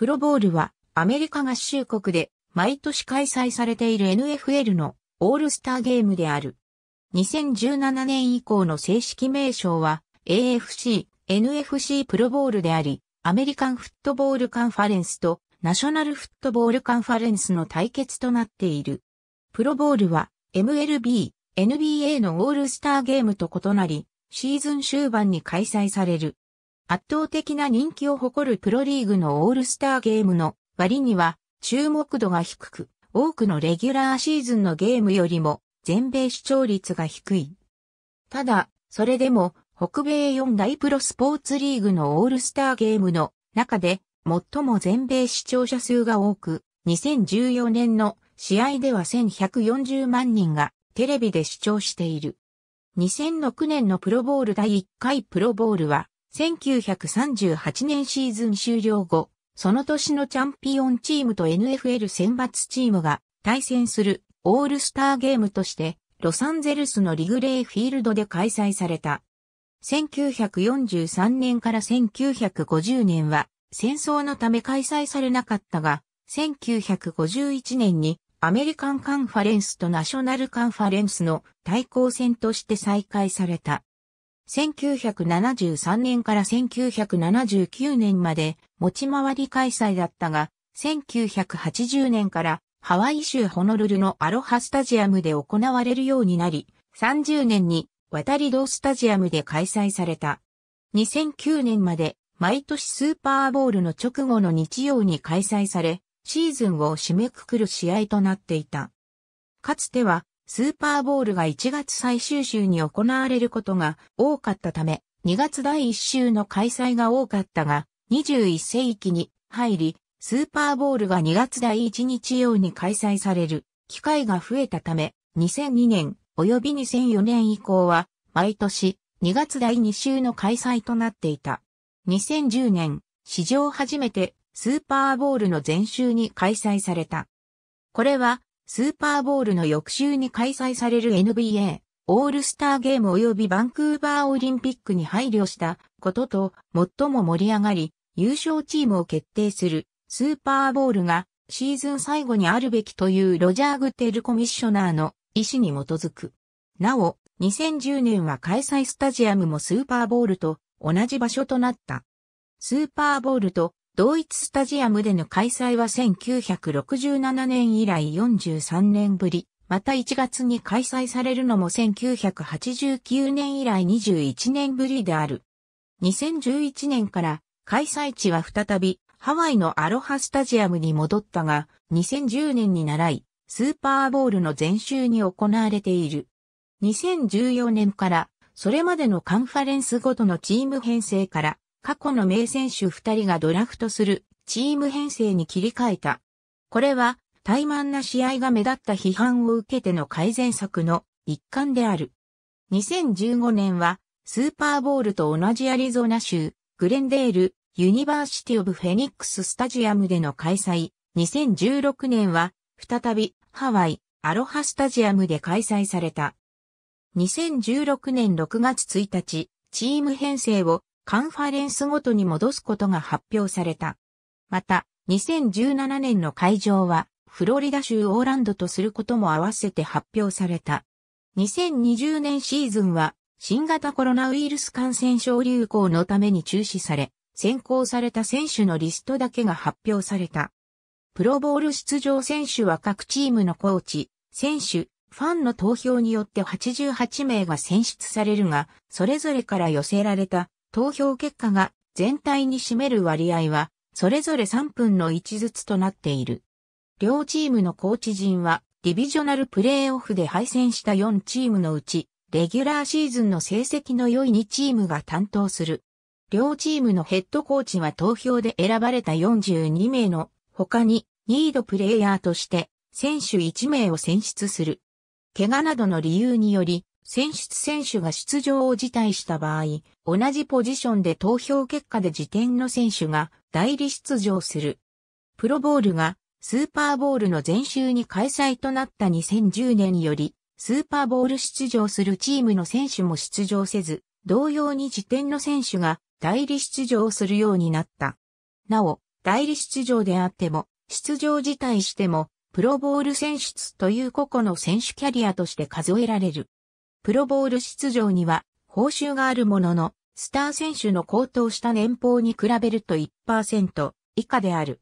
プロボールはアメリカ合衆国で毎年開催されている NFL のオールスターゲームである。2017年以降の正式名称は AFC、NFC プロボールであり、アメリカンフットボールカンファレンスとナショナルフットボールカンファレンスの対決となっている。プロボールは MLB、NBA のオールスターゲームと異なり、シーズン終盤に開催される。圧倒的な人気を誇るプロリーグのオールスターゲームの割には注目度が低く、多くのレギュラーシーズンのゲームよりも全米視聴率が低い。ただ、それでも北米4大プロスポーツリーグのオールスターゲームの中で最も全米視聴者数が多く、2014年の試合では1140万人がテレビで視聴している。2006年のプロボール第1回プロボールは1938年シーズン終了後、その年のチャンピオンチームと NFL 選抜チームが対戦するオールスターゲームとして、ロサンゼルスのリグレイフィールドで開催された。1943年から1950年は戦争のため開催されなかったが、1951年にアメリカンカンファレンスとナショナルカンファレンスの対抗戦として再開された。1973年から1979年まで持ち回り開催だったが、1980年からハワイ州ホノルルのアロハスタジアムで行われるようになり、30年に渡り道スタジアムで開催された。2009年まで毎年スーパーボールの直後の日曜に開催され、シーズンを締めくくる試合となっていた。かつてはスーパーボールが1月最終週に行われることが多かったため、2月第1週の開催が多かったが、21世紀に入り、スーパーボールが2月第1日曜に開催される機会が増えたため、2002年及び2004年以降は、毎年2月第2週の開催となっていた。2010年、史上初めてスーパーボールの前週に開催された。これはスーパーボールの翌週に開催される NBA オールスターゲーム及びバンクーバーオリンピックに配慮したことと最も盛り上がり優勝チームを決定するスーパーボールがシーズン最後にあるべきというロジャー・グテルコミッショナーの意思に基づく。なお、2010年は開催スタジアムもスーパーボールと同じ場所となった。スーパーボールと同一スタジアムでの開催は1967年以来43年ぶり、また1月に開催されるのも1989年以来21年ぶりである。2011年から開催地は再びハワイのアロハスタジアムに戻ったが、2010年に習い、スーパーボールの前週に行われている。2014年から、それまでのカンファレンスごとのチーム編成から、過去の名選手2人がドラフトするチーム編成に切り替えた。これは、怠慢な試合が目立った批判を受けての改善策の一環である。2015年は、スーパーボールと同じアリゾナ州、グレンデール、ユニバーシティオブフェニックススタジアムでの開催。2016年は、再び、ハワイ、アロハスタジアムで開催された。2016年6月1日、チーム編成をカンファレンスごとに戻すことが発表された。また、2017年の会場は、フロリダ州オーランドとすることも合わせて発表された。2020年シーズンは、新型コロナウイルス感染症流行のために中止され、選考された選手のリストだけが発表された。プロボール出場選手は各チームのコーチ、選手、ファンの投票によって88名が選出されるが、それぞれから寄せられた投票結果が全体に占める割合は、それぞれ3分の1ずつとなっている。両チームのコーチ陣は、ディビジョナルプレーオフで敗戦した4チームのうち、レギュラーシーズンの成績の良い2チームが担当する。両チームのヘッドコーチは投票で選ばれた42名の他に、ニードプレイヤーとして、選手1名を選出する。怪我などの理由により、選出選手が出場を辞退した場合、同じポジションで投票結果で辞典の選手が代理出場する。プロボールがスーパーボールの前週に開催となった2010年より、スーパーボール出場するチームの選手も出場せず、同様に辞典の選手が代理出場するようになった。なお、代理出場であっても、出場辞退しても、プロボール選出という個々の選手キャリアとして数えられる。プロボール出場には報酬があるものの、スター選手の高騰した年俸に比べると1%以下である。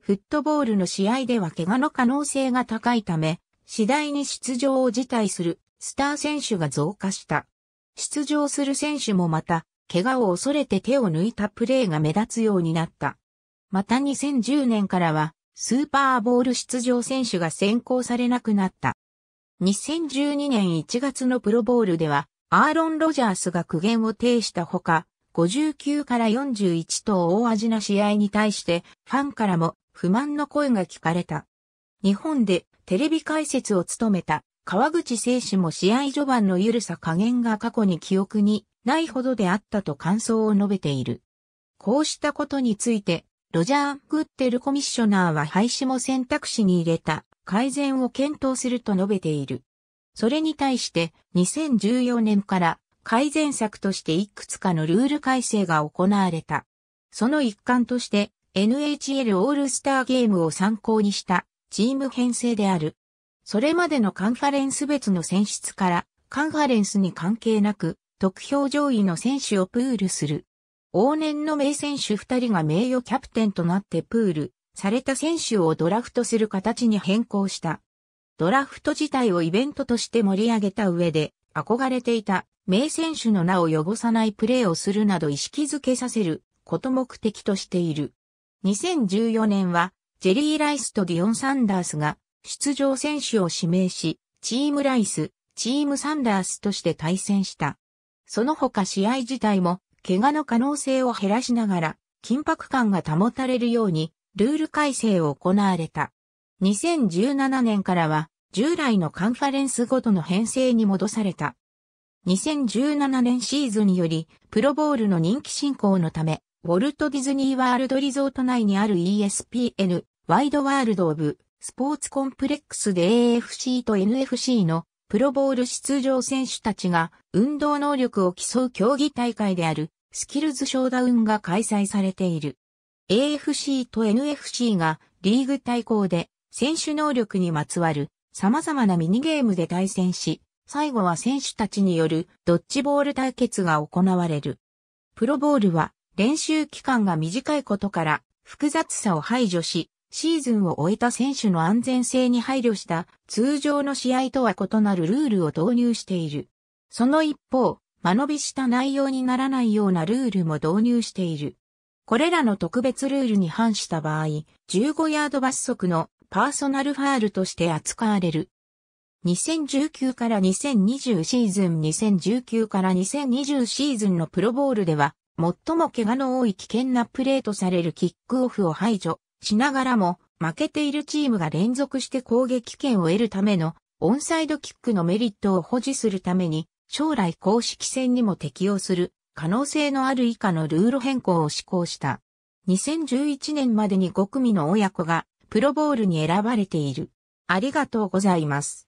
フットボールの試合では怪我の可能性が高いため、次第に出場を辞退するスター選手が増加した。出場する選手もまた、怪我を恐れて手を抜いたプレーが目立つようになった。また2010年からは、スーパーボール出場選手が選考されなくなった。2012年1月のプロボールでは、アーロン・ロジャースが苦言を呈したほか、59から41と大味な試合に対してファンからも不満の声が聞かれた。日本でテレビ解説を務めた川口聖氏も試合序盤の緩さ加減が過去に記憶にないほどであったと感想を述べている。こうしたことについて、ロジャー・グッテルコミッショナーは廃止も選択肢に入れた改善を検討すると述べている。それに対して2014年から改善策としていくつかのルール改正が行われた。その一環として NHL オールスターゲームを参考にしたチーム編成である。それまでのカンファレンス別の選出からカンファレンスに関係なく得票上位の選手をプールする。往年の名選手2人が名誉キャプテンとなってプールされた選手をドラフトする形に変更した。ドラフト自体をイベントとして盛り上げた上で、憧れていた名選手の名を汚さないプレーをするなど意識づけさせること目的としている。2014年は、ジェリー・ライスとディオン・サンダースが出場選手を指名し、チームライス、チームサンダースとして対戦した。その他試合自体も、怪我の可能性を減らしながら、緊迫感が保たれるように、ルール改正を行われた。2017年からは、従来のカンファレンスごとの編成に戻された。2017年シーズンにより、プロボールの人気進行のため、ウォルト・ディズニー・ワールド・リゾート内にある ESPN、ワイド・ワールド・オブ、スポーツ・コンプレックスで AFC と NFC のプロボール出場選手たちが運動能力を競う競技大会であるスキルズ・ショーダウンが開催されている。AFC と NFC がリーグ対抗で選手能力にまつわる様々なミニゲームで対戦し、最後は選手たちによるドッジボール対決が行われる。プロボールは練習期間が短いことから複雑さを排除し、シーズンを終えた選手の安全性に配慮した通常の試合とは異なるルールを導入している。その一方、間延びした内容にならないようなルールも導入している。これらの特別ルールに反した場合、15ヤード罰則のパーソナルファールとして扱われる。2019から2020シーズン2019から2020シーズンのプロボールでは、最も怪我の多い危険なプレーとされるキックオフを排除しながらも、負けているチームが連続して攻撃権を得るためのオンサイドキックのメリットを保持するために、将来公式戦にも適用する可能性のある以下のルール変更を施行した。2011年までに5組の親子がプロボールに選ばれている。ありがとうございます。